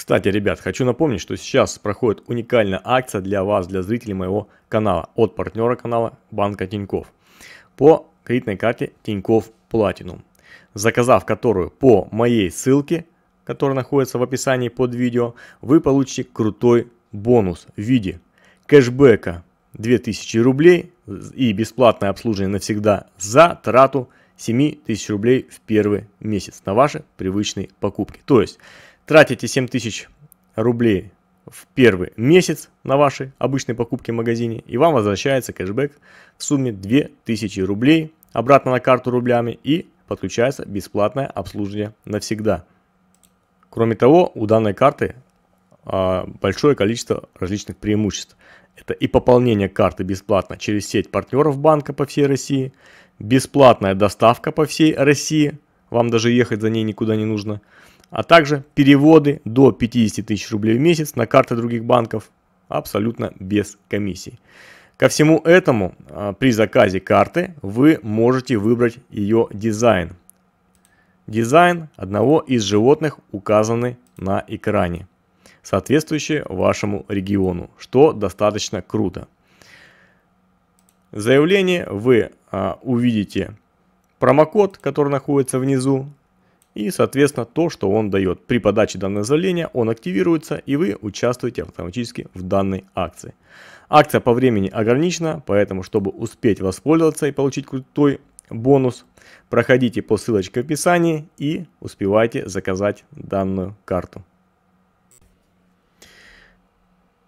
Кстати, ребят, хочу напомнить, что сейчас проходит уникальная акция для вас, для зрителей моего канала, от партнера канала Банка Тиньков. По кредитной карте Тиньков Platinum, заказав которую по моей ссылке, которая находится в описании под видео, вы получите крутой бонус в виде кэшбэка 2000 рублей и бесплатное обслуживание навсегда за трату 7000 рублей в первый месяц на ваши привычные покупки. То есть тратите 7000 рублей в первый месяц на ваши обычные покупки в магазине, и вам возвращается кэшбэк в сумме 2000 рублей обратно на карту рублями и подключается бесплатное обслуживание навсегда. Кроме того, у данной карты а, большое количество различных преимуществ. Это и пополнение карты бесплатно через сеть партнеров банка по всей России, бесплатная доставка по всей России, вам даже ехать за ней никуда не нужно – а также переводы до 50 тысяч рублей в месяц на карты других банков абсолютно без комиссий. Ко всему этому а, при заказе карты вы можете выбрать ее дизайн. Дизайн одного из животных указаны на экране, соответствующий вашему региону, что достаточно круто. Заявление вы а, увидите промокод, который находится внизу, и, соответственно, то, что он дает. При подаче данного заявления он активируется, и вы участвуете автоматически в данной акции. Акция по времени ограничена, поэтому, чтобы успеть воспользоваться и получить крутой бонус, проходите по ссылочке в описании и успевайте заказать данную карту.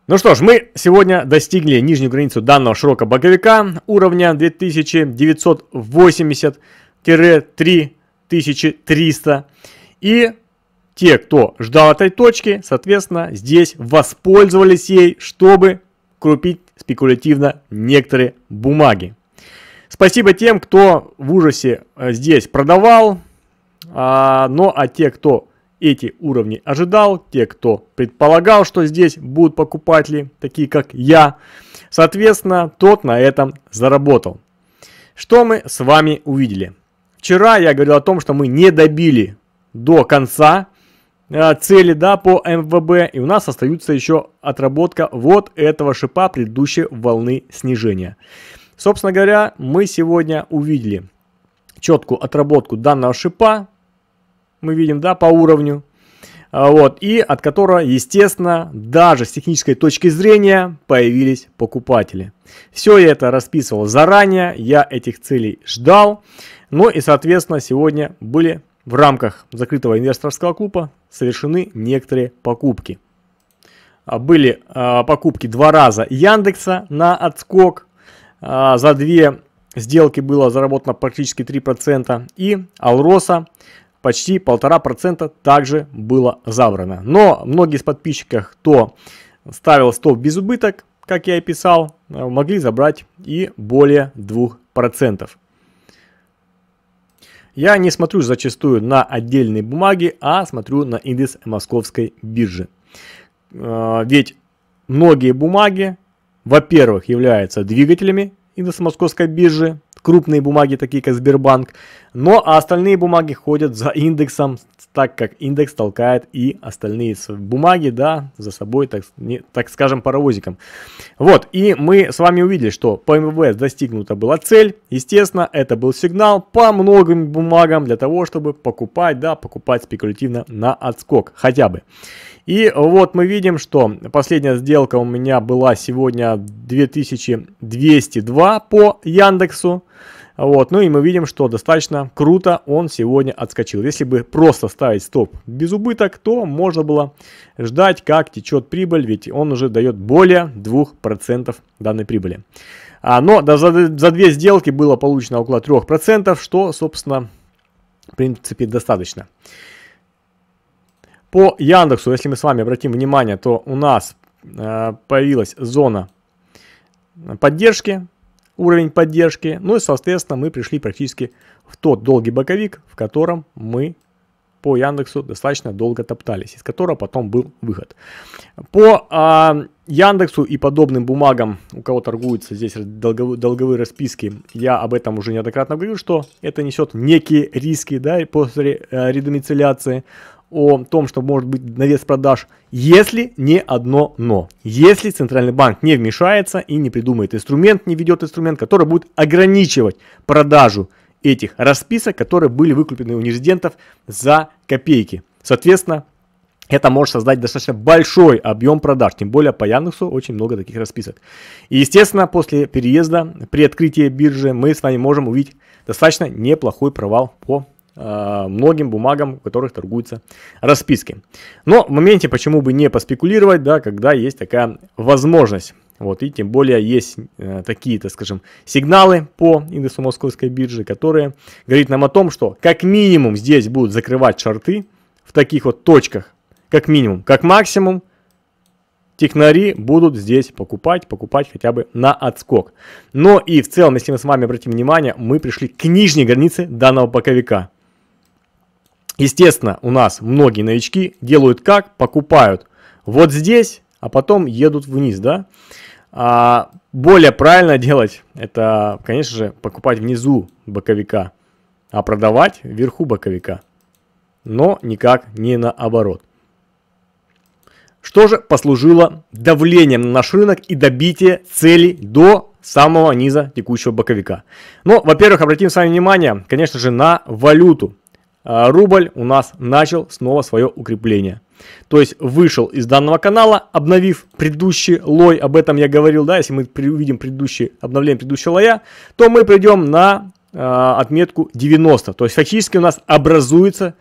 Ну что ж, мы сегодня достигли нижнюю границу данного широкого боковика уровня 2980-3 1300. И те, кто ждал этой точки, соответственно, здесь воспользовались ей, чтобы крупить спекулятивно некоторые бумаги. Спасибо тем, кто в ужасе э, здесь продавал, а, но а те, кто эти уровни ожидал, те, кто предполагал, что здесь будут покупатели, такие как я, соответственно, тот на этом заработал. Что мы с вами увидели? Вчера я говорил о том, что мы не добили до конца э, цели да, по МВБ. И у нас остаются еще отработка вот этого шипа предыдущей волны снижения. Собственно говоря, мы сегодня увидели четкую отработку данного шипа. Мы видим, да, по уровню. А, вот, и от которого, естественно, даже с технической точки зрения появились покупатели. Все я это расписывал заранее, я этих целей ждал, ну и, соответственно, сегодня были в рамках закрытого инвесторского клуба совершены некоторые покупки. А, были э, покупки два раза Яндекса на отскок, э, за две сделки было заработано практически 3%, и Алроса почти полтора процента также было забрано. Но многие из подписчиков, кто ставил стоп без убыток, как я и писал, э, могли забрать и более двух процентов. Я не смотрю зачастую на отдельные бумаги, а смотрю на индекс московской биржи. Э, ведь многие бумаги, во-первых, являются двигателями индекса московской биржи, крупные бумаги, такие как Сбербанк, но а остальные бумаги ходят за индексом, так как индекс толкает и остальные бумаги, да, за собой, так, не, так скажем, паровозиком. Вот, и мы с вами увидели, что по МВБ достигнута была цель, естественно, это был сигнал по многим бумагам для того, чтобы покупать, да, покупать спекулятивно на отскок, хотя бы. И вот мы видим, что последняя сделка у меня была сегодня 2202 по Яндексу. Вот, ну и мы видим, что достаточно круто он сегодня отскочил. Если бы просто ставить стоп без убыток, то можно было ждать, как течет прибыль, ведь он уже дает более 2% данной прибыли. А, но да, за, за две сделки было получено около 3%, что, собственно, в принципе, достаточно. По Яндексу, если мы с вами обратим внимание, то у нас э, появилась зона поддержки, уровень поддержки. Ну и, соответственно, мы пришли практически в тот долгий боковик, в котором мы по Яндексу достаточно долго топтались, из которого потом был выход. По э, Яндексу и подобным бумагам, у кого торгуются здесь долговые, долговые расписки, я об этом уже неоднократно говорил, что это несет некие риски да, после э, редомицеляции о том, что может быть навес продаж, если не одно но. Если Центральный банк не вмешается и не придумает инструмент, не ведет инструмент, который будет ограничивать продажу этих расписок, которые были выкуплены у нерезидентов за копейки. Соответственно, это может создать достаточно большой объем продаж, тем более по Яндексу очень много таких расписок. И естественно, после переезда, при открытии биржи, мы с вами можем увидеть достаточно неплохой провал по Э, многим бумагам, в которых торгуются расписки. Но в моменте почему бы не поспекулировать, да, когда есть такая возможность. Вот, и тем более есть э, такие, так скажем, сигналы по индексу московской биржи, которые говорят нам о том, что как минимум здесь будут закрывать шарты в таких вот точках, как минимум, как максимум технари будут здесь покупать, покупать хотя бы на отскок. Но и в целом, если мы с вами обратим внимание, мы пришли к нижней границе данного боковика. Естественно, у нас многие новички делают как? Покупают вот здесь, а потом едут вниз, да? А более правильно делать, это, конечно же, покупать внизу боковика, а продавать вверху боковика. Но никак не наоборот. Что же послужило давлением на наш рынок и добитие целей до самого низа текущего боковика? Ну, во-первых, обратим с вами внимание, конечно же, на валюту. А, рубль у нас начал снова свое укрепление. То есть вышел из данного канала, обновив предыдущий лой, об этом я говорил, да, если мы увидим предыдущий, обновление предыдущего лоя, то мы придем на э, отметку 90. То есть фактически у нас образуется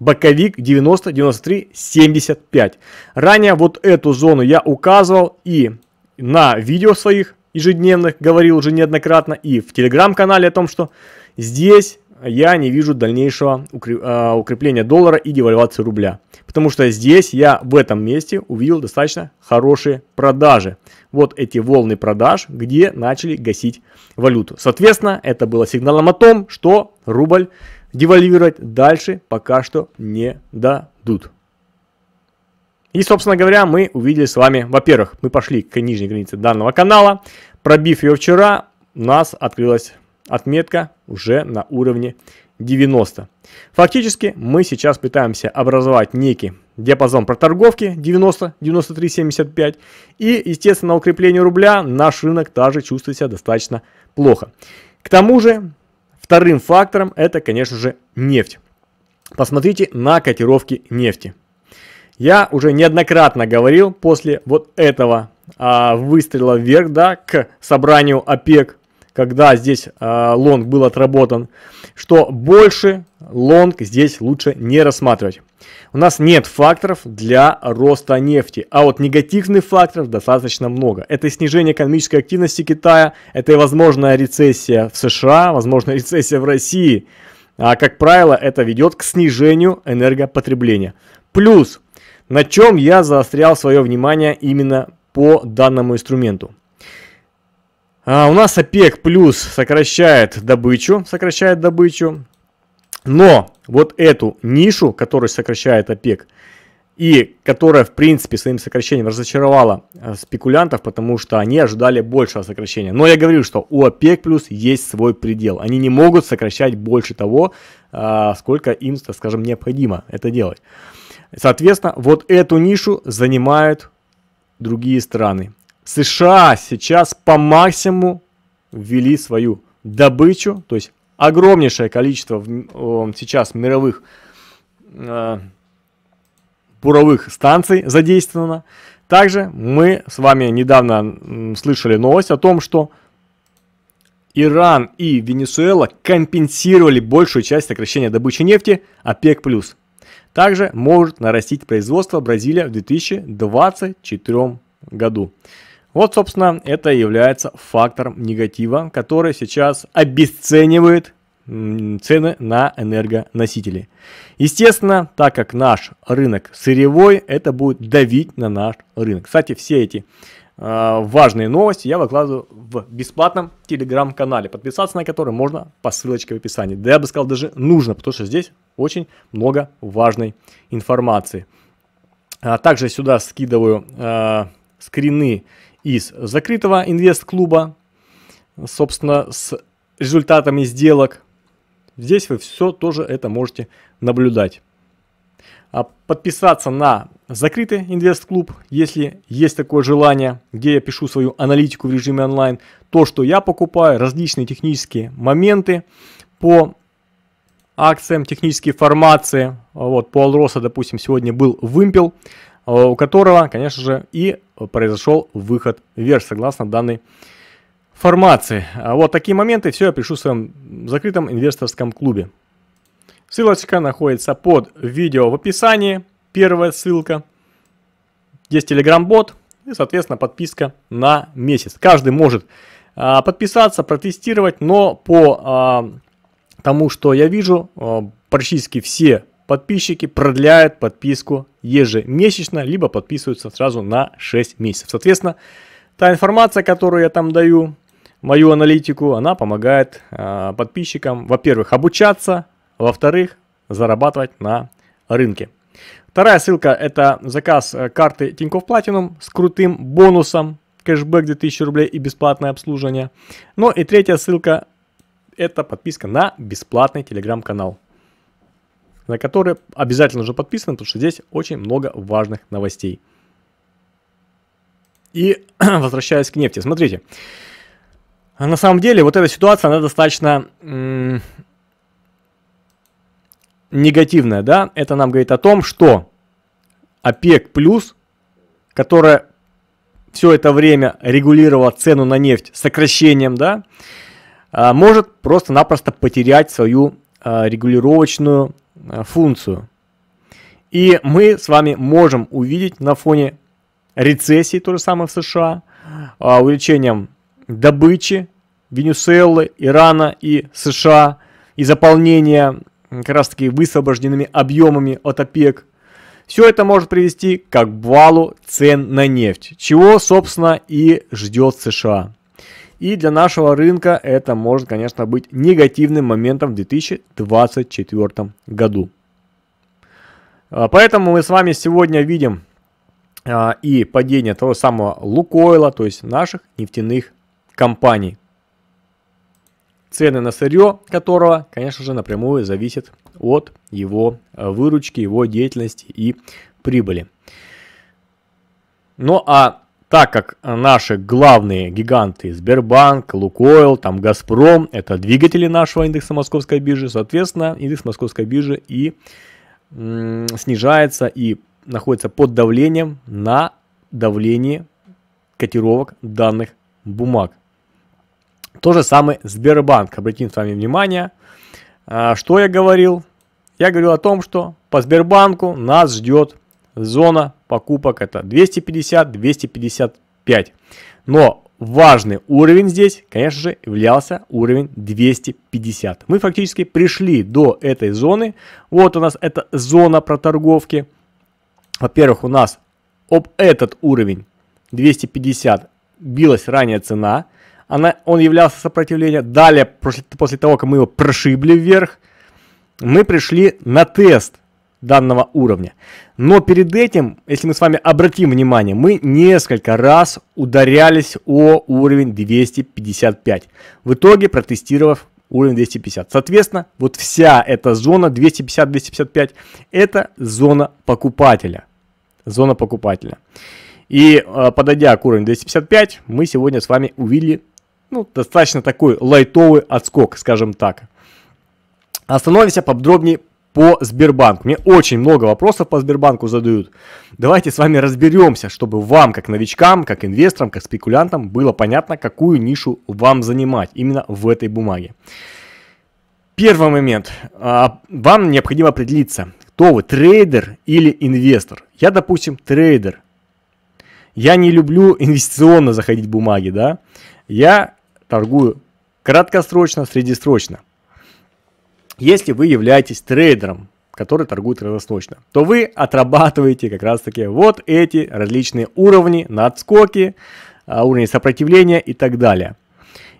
боковик 90, 93, 75. Ранее вот эту зону я указывал и на видео своих ежедневных говорил уже неоднократно, и в телеграм-канале о том, что здесь я не вижу дальнейшего а, укрепления доллара и девальвации рубля. Потому что здесь я в этом месте увидел достаточно хорошие продажи. Вот эти волны продаж, где начали гасить валюту. Соответственно, это было сигналом о том, что рубль девальвировать дальше пока что не дадут. И, собственно говоря, мы увидели с вами, во-первых, мы пошли к нижней границе данного канала. Пробив ее вчера, у нас открылась Отметка уже на уровне 90. Фактически мы сейчас пытаемся образовать некий диапазон проторговки 90, 93, 75. И, естественно, на укрепление рубля наш рынок также чувствует себя достаточно плохо. К тому же, вторым фактором это, конечно же, нефть. Посмотрите на котировки нефти. Я уже неоднократно говорил после вот этого а, выстрела вверх, да, к собранию ОПЕК, когда здесь э, лонг был отработан, что больше лонг здесь лучше не рассматривать. У нас нет факторов для роста нефти, а вот негативных факторов достаточно много. Это снижение экономической активности Китая, это и возможная рецессия в США, возможная рецессия в России. А как правило, это ведет к снижению энергопотребления. Плюс, на чем я заострял свое внимание именно по данному инструменту – а, у нас ОПЕК плюс сокращает добычу, сокращает добычу. Но вот эту нишу, которую сокращает ОПЕК, и которая, в принципе, своим сокращением разочаровала э, спекулянтов, потому что они ожидали большего сокращения. Но я говорю, что у ОПЕК плюс есть свой предел. Они не могут сокращать больше того, э, сколько им, скажем, необходимо это делать. Соответственно, вот эту нишу занимают другие страны. США сейчас по максимуму ввели свою добычу, то есть огромнейшее количество сейчас мировых э, буровых станций задействовано. Также мы с вами недавно слышали новость о том, что Иран и Венесуэла компенсировали большую часть сокращения добычи нефти ОПЕК+. Также может нарастить производство Бразилия в 2024 году. Вот, собственно, это является фактором негатива, который сейчас обесценивает цены на энергоносители. Естественно, так как наш рынок сырьевой, это будет давить на наш рынок. Кстати, все эти э, важные новости я выкладываю в бесплатном телеграм-канале, подписаться на который можно по ссылочке в описании. Да я бы сказал, даже нужно, потому что здесь очень много важной информации. А также сюда скидываю э, скрины из закрытого инвест-клуба, собственно, с результатами сделок. Здесь вы все тоже это можете наблюдать. А подписаться на закрытый инвест-клуб, если есть такое желание, где я пишу свою аналитику в режиме онлайн, то, что я покупаю, различные технические моменты по акциям, технические формации. Вот, по Алроса, допустим, сегодня был вымпел. Э, у которого, конечно же, и произошел выход вверх, согласно данной формации. А вот такие моменты, все я пишу в своем закрытом инвесторском клубе. Ссылочка находится под видео в описании, первая ссылка. Есть телеграм-бот и, соответственно, подписка на месяц. Каждый может а, подписаться, протестировать, но по а, тому, что я вижу, а, практически все подписчики продляют подписку ежемесячно, либо подписываются сразу на 6 месяцев. Соответственно, та информация, которую я там даю, мою аналитику, она помогает э, подписчикам, во-первых, обучаться, во-вторых, зарабатывать на рынке. Вторая ссылка – это заказ э, карты Тинькофф Platinum с крутым бонусом, кэшбэк 2000 рублей и бесплатное обслуживание. Ну и третья ссылка – это подписка на бесплатный телеграм-канал на которые обязательно же подписаны, потому что здесь очень много важных новостей. И возвращаясь к нефти, смотрите, на самом деле вот эта ситуация, она достаточно негативная, да, это нам говорит о том, что ОПЕК+, плюс, которая все это время регулировала цену на нефть сокращением, да, а, может просто-напросто потерять свою а, регулировочную Э, функцию. И мы с вами можем увидеть на фоне рецессии, то же самое в США, а, увеличением добычи Венесуэлы, Ирана и США и заполнения как раз таки высвобожденными объемами от ОПЕК. Все это может привести к обвалу цен на нефть, чего, собственно, и ждет США. И для нашего рынка это может, конечно, быть негативным моментом в 2024 году. А, поэтому мы с вами сегодня видим а, и падение того самого Лукойла, то есть наших нефтяных компаний. Цены на сырье которого, конечно же, напрямую зависит от его а, выручки, его деятельности и прибыли. Ну а так как наши главные гиганты Сбербанк, Лукойл, там Газпром, это двигатели нашего индекса Московской биржи, соответственно, индекс Московской биржи и м, снижается и находится под давлением на давлении котировок данных бумаг. То же самое Сбербанк. Обратим с вами внимание, а, что я говорил. Я говорил о том, что по Сбербанку нас ждет зона покупок это 250-255. Но важный уровень здесь, конечно же, являлся уровень 250. Мы фактически пришли до этой зоны. Вот у нас эта зона проторговки. Во-первых, у нас об этот уровень 250 билась ранее цена. Она, он являлся сопротивлением. Далее, после, после того, как мы его прошибли вверх, мы пришли на тест – данного уровня. Но перед этим, если мы с вами обратим внимание, мы несколько раз ударялись о уровень 255, в итоге протестировав уровень 250. Соответственно, вот вся эта зона 250-255 это зона покупателя. Зона покупателя. И а, подойдя к уровню 255, мы сегодня с вами увидели ну, достаточно такой лайтовый отскок, скажем так. Остановимся подробнее по Сбербанку. Мне очень много вопросов по Сбербанку задают. Давайте с вами разберемся, чтобы вам, как новичкам, как инвесторам, как спекулянтам, было понятно, какую нишу вам занимать именно в этой бумаге. Первый момент. А, вам необходимо определиться, кто вы, трейдер или инвестор. Я, допустим, трейдер. Я не люблю инвестиционно заходить в бумаги, да. Я торгую краткосрочно, среднесрочно если вы являетесь трейдером, который торгует разносочно, то вы отрабатываете как раз таки вот эти различные уровни, надскоки, а, уровни сопротивления и так далее.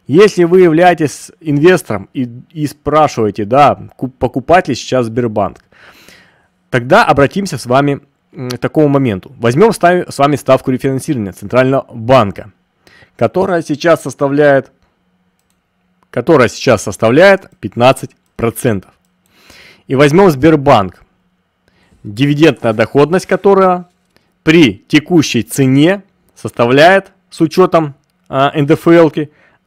Если вы являетесь инвестором и, и спрашиваете, да, покупать ли сейчас Сбербанк, тогда обратимся с вами к такому моменту. Возьмем с вами ставку рефинансирования Центрального банка, которая сейчас составляет, которая сейчас составляет 15 процентов. И возьмем Сбербанк, дивидендная доходность которого при текущей цене составляет с учетом а, НДФЛ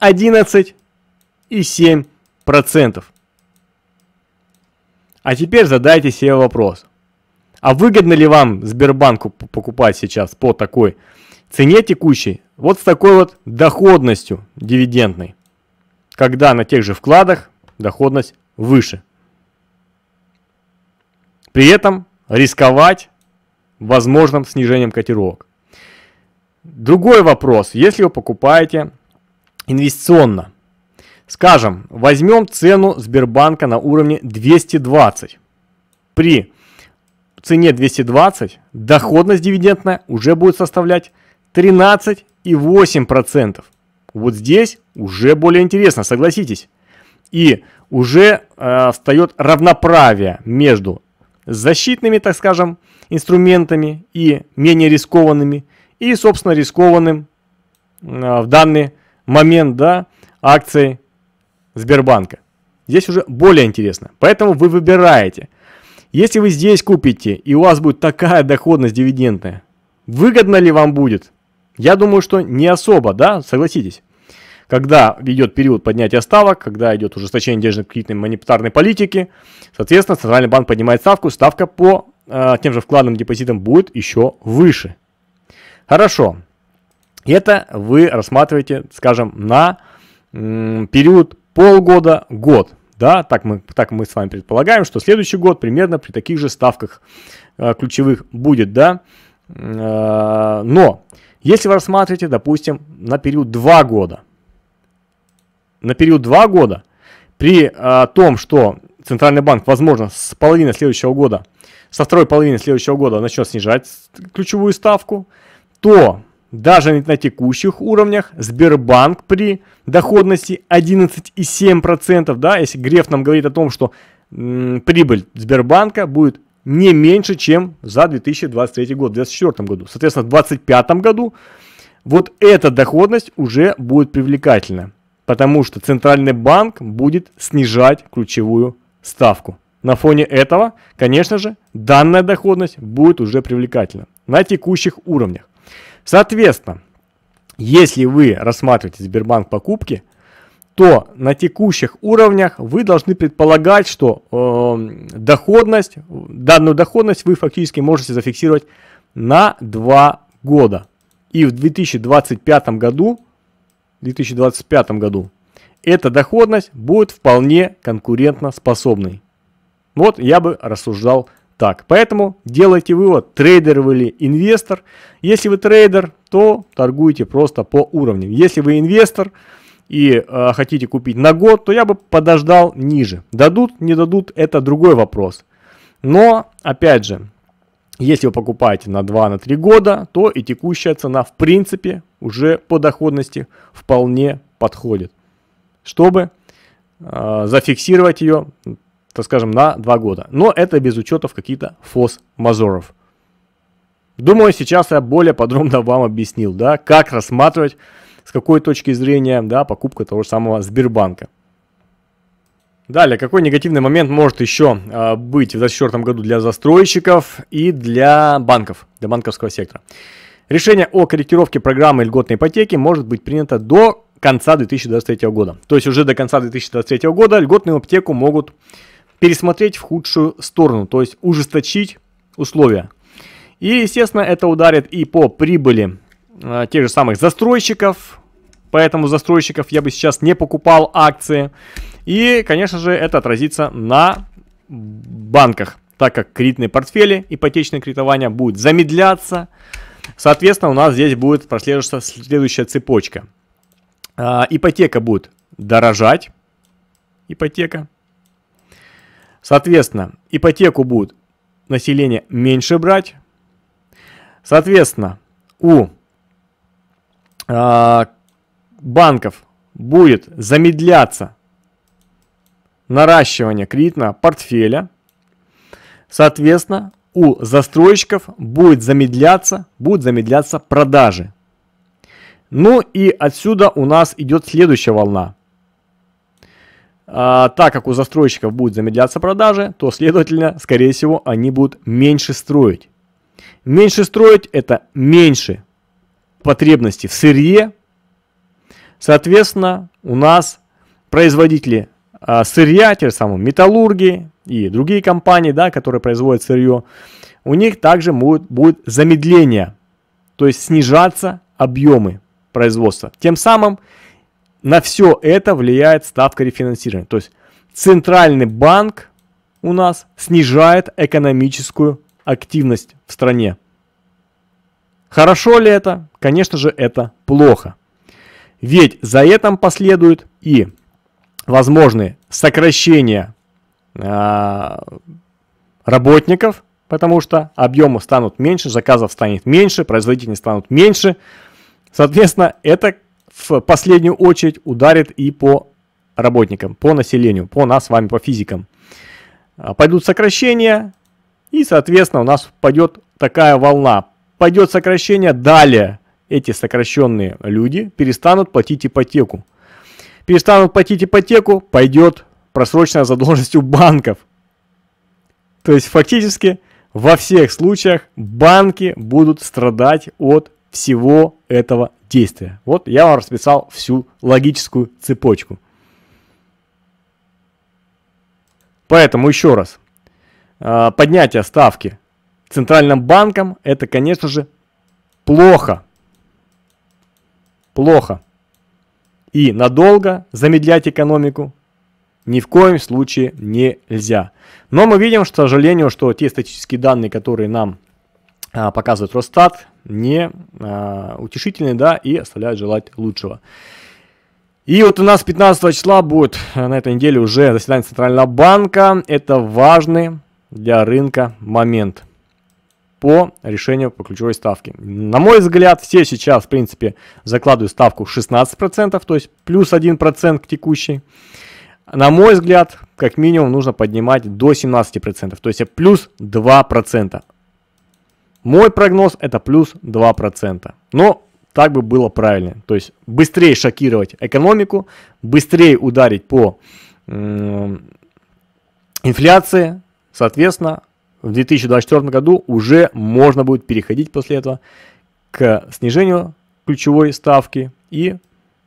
11,7%. А теперь задайте себе вопрос. А выгодно ли вам Сбербанку покупать сейчас по такой цене текущей, вот с такой вот доходностью дивидендной, когда на тех же вкладах доходность выше. При этом рисковать возможным снижением котировок. Другой вопрос, если вы покупаете инвестиционно, скажем, возьмем цену Сбербанка на уровне 220. При цене 220 доходность дивидендная уже будет составлять 13,8%. Вот здесь уже более интересно, согласитесь. И уже э, встает равноправие между защитными, так скажем, инструментами и менее рискованными, и, собственно, рискованным э, в данный момент, да, акцией Сбербанка. Здесь уже более интересно. Поэтому вы выбираете. Если вы здесь купите, и у вас будет такая доходность дивидендная, выгодно ли вам будет? Я думаю, что не особо, да, согласитесь когда идет период поднятия ставок, когда идет ужесточение денежно-кредитной монетарной политики, соответственно, Центральный банк поднимает ставку, ставка по э, тем же вкладным депозитам будет еще выше. Хорошо. Это вы рассматриваете, скажем, на период полгода, год. Да, так мы, так мы с вами предполагаем, что следующий год примерно при таких же ставках э, ключевых будет, да. Э, но если вы рассматриваете, допустим, на период 2 года, на период 2 года, при а, том, что Центральный банк, возможно, с половины следующего года, со второй половины следующего года начнет снижать ключевую ставку, то даже на текущих уровнях Сбербанк при доходности 11,7%, да, если Греф нам говорит о том, что м, прибыль Сбербанка будет не меньше, чем за 2023 год, в 2024 году. Соответственно, в 2025 году вот эта доходность уже будет привлекательна потому что центральный банк будет снижать ключевую ставку. На фоне этого, конечно же, данная доходность будет уже привлекательна на текущих уровнях. Соответственно, если вы рассматриваете Сбербанк покупки, то на текущих уровнях вы должны предполагать, что э, доходность, данную доходность вы фактически можете зафиксировать на 2 года. И в 2025 году 2025 году, эта доходность будет вполне конкурентоспособной. Вот я бы рассуждал так. Поэтому делайте вывод, трейдер вы или инвестор. Если вы трейдер, то торгуйте просто по уровням. Если вы инвестор и э, хотите купить на год, то я бы подождал ниже. Дадут, не дадут, это другой вопрос. Но, опять же, если вы покупаете на 2-3 на года, то и текущая цена в принципе уже по доходности вполне подходит, чтобы э, зафиксировать ее, так скажем, на 2 года. Но это без учета в какие-то фос-мазоров. Думаю, сейчас я более подробно вам объяснил, да, как рассматривать, с какой точки зрения, да, покупка того же самого Сбербанка. Далее, какой негативный момент может еще э, а, быть в 2024 году для застройщиков и для банков, для банковского сектора? Решение о корректировке программы льготной ипотеки может быть принято до конца 2023 года. То есть уже до конца 2023 года льготную ипотеку могут пересмотреть в худшую сторону, то есть ужесточить условия. И, естественно, это ударит и по прибыли э, тех же самых застройщиков, поэтому застройщиков я бы сейчас не покупал акции. И, конечно же, это отразится на банках, так как кредитные портфели, ипотечное кредитование будет замедляться, Соответственно, у нас здесь будет прослеживаться следующая цепочка. А, ипотека будет дорожать. Ипотека. Соответственно, ипотеку будет население меньше брать. Соответственно, у э, банков будет замедляться наращивание кредитного портфеля. Соответственно, у застройщиков будет замедляться, будут замедляться продажи. Ну и отсюда у нас идет следующая волна. А, так как у застройщиков будут замедляться продажи, то, следовательно, скорее всего, они будут меньше строить. Меньше строить – это меньше потребности в сырье. Соответственно, у нас производители а, сырья, те же самые металлургии и другие компании, да, которые производят сырье, у них также будет, будет замедление, то есть снижаться объемы производства. Тем самым на все это влияет ставка рефинансирования. То есть центральный банк у нас снижает экономическую активность в стране. Хорошо ли это? Конечно же, это плохо. Ведь за этим последуют и возможные сокращения а, работников, потому что объемы станут меньше, заказов станет меньше, производительность станут меньше. Соответственно, это в последнюю очередь ударит и по работникам, по населению, по нас с вами, по физикам. А, пойдут сокращения, и, соответственно, у нас пойдет такая волна. Пойдет сокращение, далее эти сокращенные люди перестанут платить ипотеку. Перестанут платить ипотеку, пойдет просроченная задолженность у банков. То есть фактически во всех случаях банки будут страдать от всего этого действия. Вот я вам расписал всю логическую цепочку. Поэтому еще раз, а, поднятие ставки центральным банком это, конечно же, плохо. Плохо. И надолго замедлять экономику ни в коем случае нельзя. Но мы видим, что, к сожалению, что те статистические данные, которые нам а, показывает Росстат, не а, утешительны, да, и оставляют желать лучшего. И вот у нас 15 числа будет а, на этой неделе уже заседание Центрального банка. Это важный для рынка момент по решению по ключевой ставке. На мой взгляд, все сейчас, в принципе, закладывают ставку 16%, то есть плюс 1% к текущей на мой взгляд, как минимум нужно поднимать до 17%, то есть плюс 2%. Мой прогноз это плюс 2%. Но так бы было правильно. То есть быстрее шокировать экономику, быстрее ударить по инфляции, соответственно, в 2024 году уже можно будет переходить после этого к снижению ключевой ставки и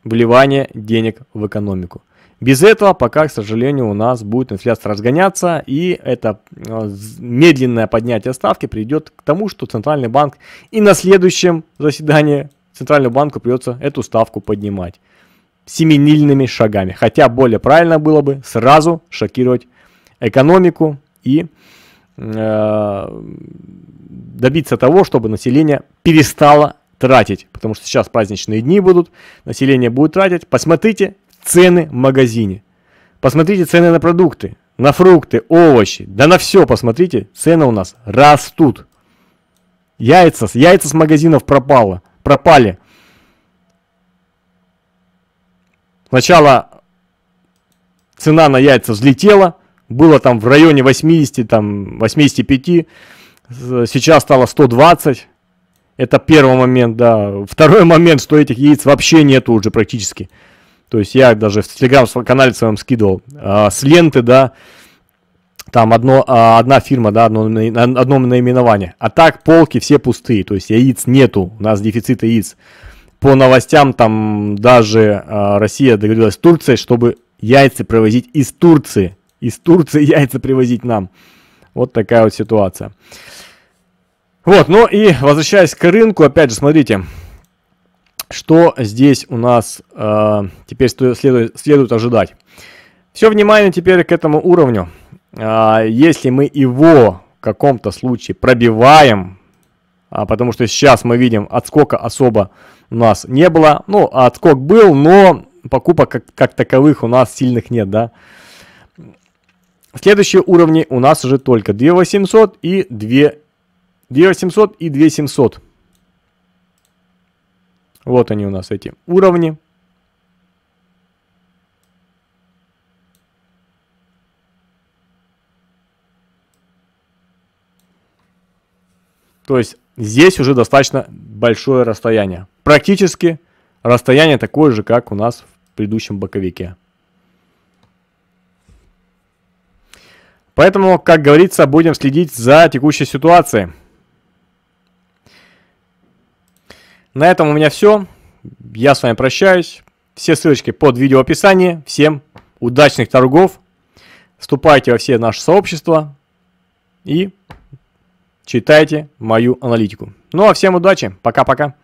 вливание денег в экономику. Без этого пока, к сожалению, у нас будет инфляция разгоняться, и это э, медленное поднятие ставки приведет к тому, что Центральный банк и на следующем заседании Центральному банку придется эту ставку поднимать семенильными шагами. Хотя более правильно было бы сразу шокировать экономику и э, добиться того, чтобы население перестало тратить. Потому что сейчас праздничные дни будут, население будет тратить. Посмотрите, цены в магазине. Посмотрите цены на продукты, на фрукты, овощи, да на все посмотрите, цены у нас растут. Яйца, яйца с магазинов пропало, пропали. Сначала цена на яйца взлетела, было там в районе 80, там 85, сейчас стало 120. Это первый момент, да. Второй момент, что этих яиц вообще нету уже практически. То есть я даже в телеграм-канале своем скидывал а, с ленты, да, там одно, а, одна фирма, да, одно, одно наименование. А так полки все пустые, то есть яиц нету, у нас дефицит яиц. По новостям там даже а, Россия договорилась с Турцией, чтобы яйца привозить из Турции. Из Турции яйца привозить нам. Вот такая вот ситуация. Вот, ну и возвращаясь к рынку, опять же, смотрите, что здесь у нас э, теперь следует, следует ожидать? Все внимание теперь к этому уровню. Э, если мы его в каком-то случае пробиваем, а, потому что сейчас мы видим отскока особо у нас не было. Ну, отскок был, но покупок как, как таковых у нас сильных нет, да. Следующие уровни у нас уже только 2800 и 2... 2800 и 2700. Вот они у нас эти уровни. То есть здесь уже достаточно большое расстояние. Практически расстояние такое же, как у нас в предыдущем боковике. Поэтому, как говорится, будем следить за текущей ситуацией. На этом у меня все. Я с вами прощаюсь. Все ссылочки под видео описании. Всем удачных торгов. Вступайте во все наши сообщества и читайте мою аналитику. Ну а всем удачи. Пока-пока.